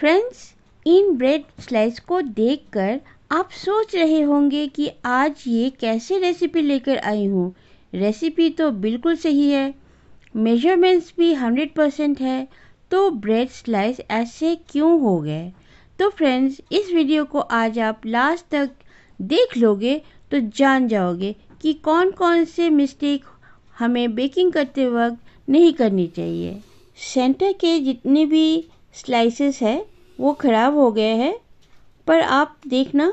Friends इन bread slice को देखकर आप सोच रहे होंगे कि आज ये कैसे रेसिपी लेकर आई हूँ रेसिपी तो बिल्कुल सही है मेजरमेंट्स भी हंड्रेड परसेंट है तो ब्रेड स्लाइस ऐसे क्यों हो गए तो फ्रेंड्स इस वीडियो को आज आप लास्ट तक देख लोगे तो जान जाओगे कि कौन कौन से मिस्टेक हमें बेकिंग करते वक्त नहीं करनी चाहिए सेंटर के जितने भी स्लाइसेस है वो ख़राब हो गए हैं पर आप देखना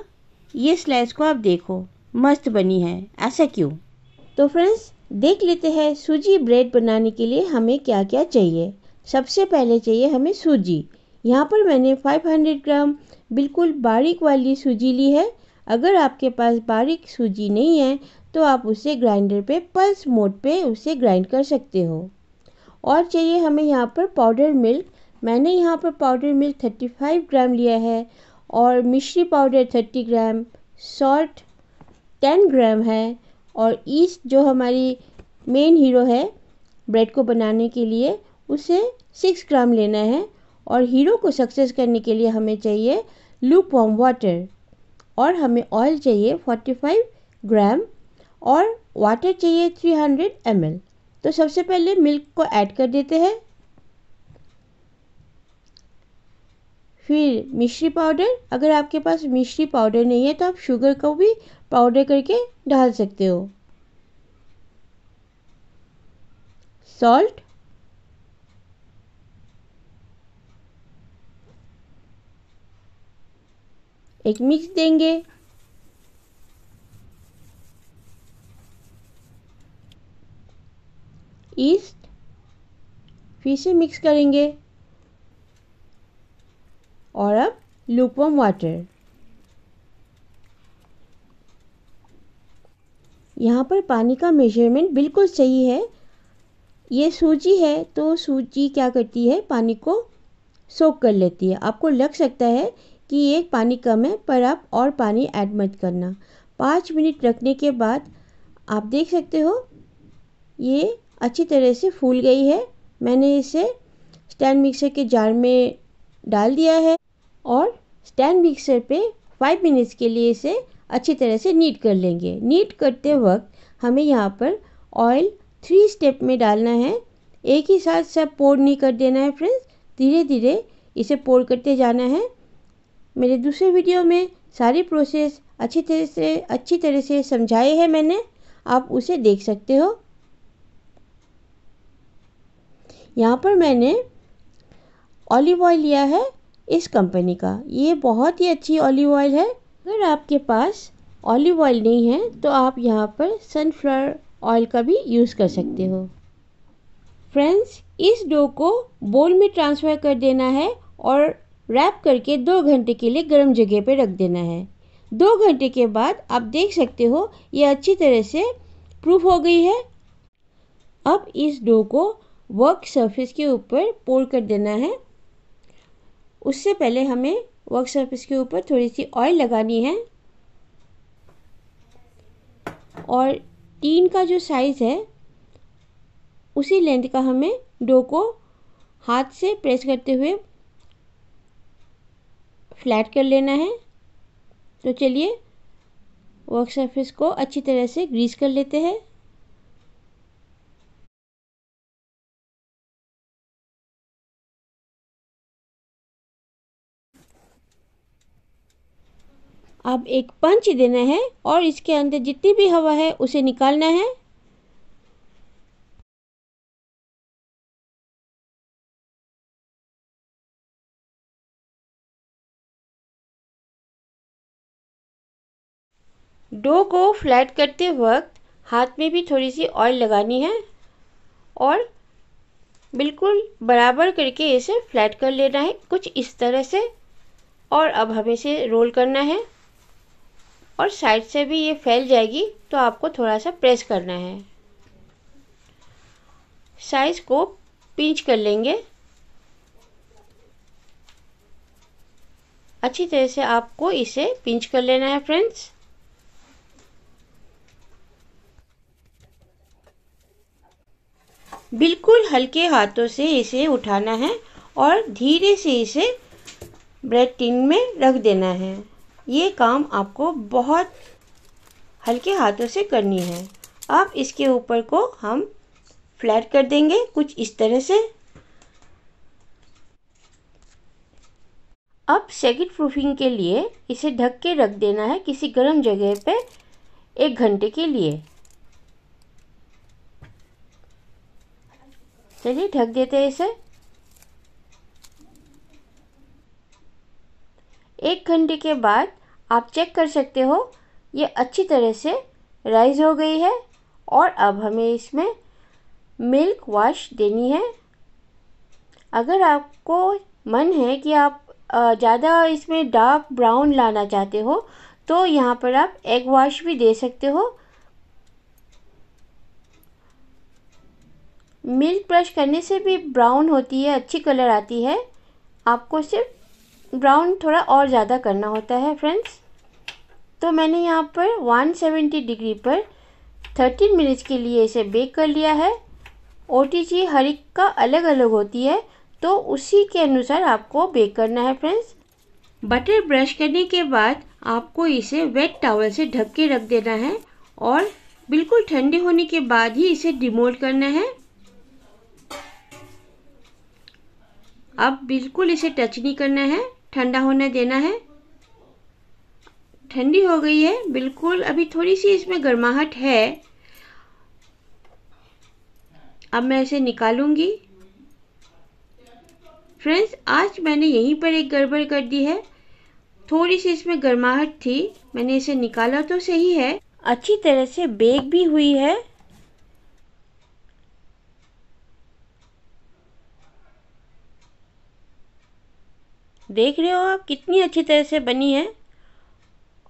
ये स्लाइस को आप देखो मस्त बनी है ऐसा क्यों तो फ्रेंड्स देख लेते हैं सूजी ब्रेड बनाने के लिए हमें क्या क्या चाहिए सबसे पहले चाहिए हमें सूजी यहाँ पर मैंने 500 ग्राम बिल्कुल बारीक वाली सूजी ली है अगर आपके पास बारीक सूजी नहीं है तो आप उसे ग्राइंडर पे पल्स मोड पे उसे ग्राइंड कर सकते हो और चाहिए हमें यहाँ पर पाउडर मिल्क मैंने यहाँ पर powder milk thirty five gram लिया है और मिश्री powder thirty gram salt ten gram है और ईस्ट जो हमारी मेन हीरो है ब्रेड को बनाने के लिए उसे सिक्स ग्राम लेना है और हीरो को सक्सेस करने के लिए हमें चाहिए लू वॉम वाटर और हमें ऑयल चाहिए 45 ग्राम और वाटर चाहिए 300 एम तो सबसे पहले मिल्क को ऐड कर देते हैं फिर मिश्री पाउडर अगर आपके पास मिश्री पाउडर नहीं है तो आप शुगर को भी पाउडर करके डाल सकते हो सॉल्ट एक मिक्स देंगे ईस्ट फिर से मिक्स करेंगे और अब लूपम वाटर यहाँ पर पानी का मेजरमेंट बिल्कुल सही है ये सूजी है तो सूजी क्या करती है पानी को सोख कर लेती है आपको लग सकता है कि ये पानी कम है पर आप और पानी ऐड मत करना पाँच मिनट रखने के बाद आप देख सकते हो ये अच्छी तरह से फूल गई है मैंने इसे स्टैंड मिक्सर के जार में डाल दिया है और स्टैंड मिक्सर पे फाइव मिनट्स के लिए इसे अच्छी तरह से नीट कर लेंगे नीट करते वक्त हमें यहाँ पर ऑयल थ्री स्टेप में डालना है एक ही साथ सब पोर नहीं कर देना है फ्रेंड्स धीरे धीरे इसे पोर करते जाना है मेरे दूसरे वीडियो में सारी प्रोसेस अच्छी तरह से अच्छी तरह से समझाए हैं मैंने आप उसे देख सकते हो यहाँ पर मैंने ऑलिव ऑयल लिया है इस कंपनी का ये बहुत ही अच्छी ऑलिव ऑयल है अगर आपके पास ऑलिव ऑयल नहीं है तो आप यहाँ पर सनफ्लावर ऑयल का भी यूज़ कर सकते हो फ्रेंड्स इस डो को बोल में ट्रांसफ़र कर देना है और रैप करके दो घंटे के लिए गर्म जगह पर रख देना है दो घंटे के बाद आप देख सकते हो ये अच्छी तरह से प्रूफ हो गई है अब इस डो को वर्क सरफेस के ऊपर पोर कर देना है उससे पहले हमें वर्क सर्फिस के ऊपर थोड़ी सी ऑयल लगानी है और टीन का जो साइज़ है उसी लेंथ का हमें डो को हाथ से प्रेस करते हुए फ्लैट कर लेना है तो चलिए वर्क सर्फिस को अच्छी तरह से ग्रीस कर लेते हैं अब एक पंच देना है और इसके अंदर जितनी भी हवा है उसे निकालना है डो को फ्लैट करते वक्त हाथ में भी थोड़ी सी ऑयल लगानी है और बिल्कुल बराबर करके इसे फ्लैट कर लेना है कुछ इस तरह से और अब हमें इसे रोल करना है और साइड से भी ये फैल जाएगी तो आपको थोड़ा सा प्रेस करना है साइज को पिंच कर लेंगे अच्छी तरह से आपको इसे पिंच कर लेना है फ्रेंड्स बिल्कुल हल्के हाथों से इसे उठाना है और धीरे से इसे ब्रेड टिन में रख देना है ये काम आपको बहुत हल्के हाथों से करनी है अब इसके ऊपर को हम फ्लैट कर देंगे कुछ इस तरह से अब सेकेंड प्रूफिंग के लिए इसे ढक के रख देना है किसी गर्म जगह पे एक घंटे के लिए चलिए ढक देते हैं इसे एक घंटे के बाद आप चेक कर सकते हो ये अच्छी तरह से राइज हो गई है और अब हमें इसमें मिल्क वॉश देनी है अगर आपको मन है कि आप ज़्यादा इसमें डार्क ब्राउन लाना चाहते हो तो यहाँ पर आप एग वॉश भी दे सकते हो मिल्क ब्रश करने से भी ब्राउन होती है अच्छी कलर आती है आपको सिर्फ ब्राउन थोड़ा और ज़्यादा करना होता है फ्रेंड्स तो मैंने यहाँ पर 170 डिग्री पर 13 मिनट्स के लिए इसे बेक कर लिया है ओ हर एक का अलग अलग होती है तो उसी के अनुसार आपको बेक करना है फ्रेंड्स बटर ब्रश करने के बाद आपको इसे वेट टावल से ढक के रख देना है और बिल्कुल ठंडे होने के बाद ही इसे डिमोल्ड करना है अब बिल्कुल इसे टच नहीं करना है ठंडा होने देना है ठंडी हो गई है बिल्कुल अभी थोड़ी सी इसमें गर्माहट है अब मैं इसे निकालूंगी फ्रेंड्स आज मैंने यहीं पर एक गड़बड़ कर दी है थोड़ी सी इसमें गर्माहट थी मैंने इसे निकाला तो सही है अच्छी तरह से बेक भी हुई है देख रहे हो आप कितनी अच्छी तरह से बनी है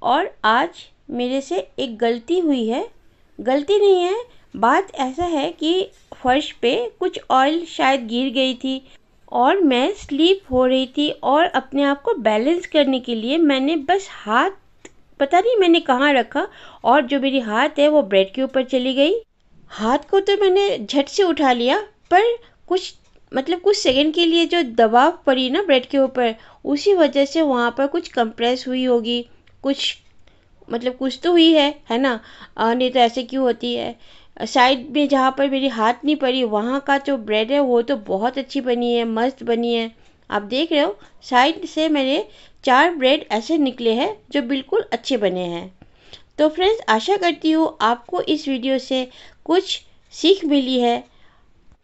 और आज मेरे से एक गलती हुई है गलती नहीं है बात ऐसा है कि फर्श पे कुछ ऑयल शायद गिर गई थी और मैं स्लीप हो रही थी और अपने आप को बैलेंस करने के लिए मैंने बस हाथ पता नहीं मैंने कहाँ रखा और जो मेरी हाथ है वो ब्रेड के ऊपर चली गई हाथ को तो मैंने झट से उठा लिया पर कुछ मतलब कुछ सेकंड के लिए जो दबाव पड़ी ना ब्रेड के ऊपर उसी वजह से वहाँ पर कुछ कंप्रेस हुई होगी कुछ मतलब कुछ तो हुई है है ना नहीं तो ऐसे क्यों होती है साइड में जहाँ पर मेरी हाथ नहीं पड़ी वहाँ का जो ब्रेड है वो तो बहुत अच्छी बनी है मस्त बनी है आप देख रहे हो साइड से मेरे चार ब्रेड ऐसे निकले हैं जो बिल्कुल अच्छे बने हैं तो फ्रेंड्स आशा करती हूँ आपको इस वीडियो से कुछ सीख मिली है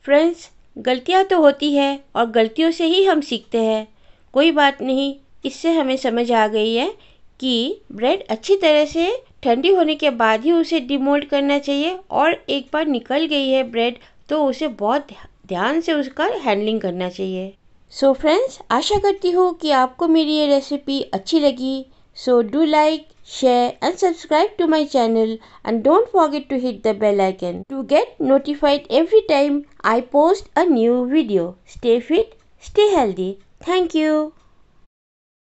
फ्रेंड्स गलतियाँ तो होती है और गलतियों से ही हम सीखते हैं कोई बात नहीं इससे हमें समझ आ गई है कि ब्रेड अच्छी तरह से ठंडी होने के बाद ही उसे डिमोल्ड करना चाहिए और एक बार निकल गई है ब्रेड तो उसे बहुत ध्यान से उसका हैंडलिंग करना चाहिए सो so फ्रेंड्स आशा करती हूँ कि आपको मेरी ये रेसिपी अच्छी लगी so do like share and subscribe to my channel and don't forget to hit the bell icon to get notified every time I post a new video. Stay fit, stay healthy. Thank you.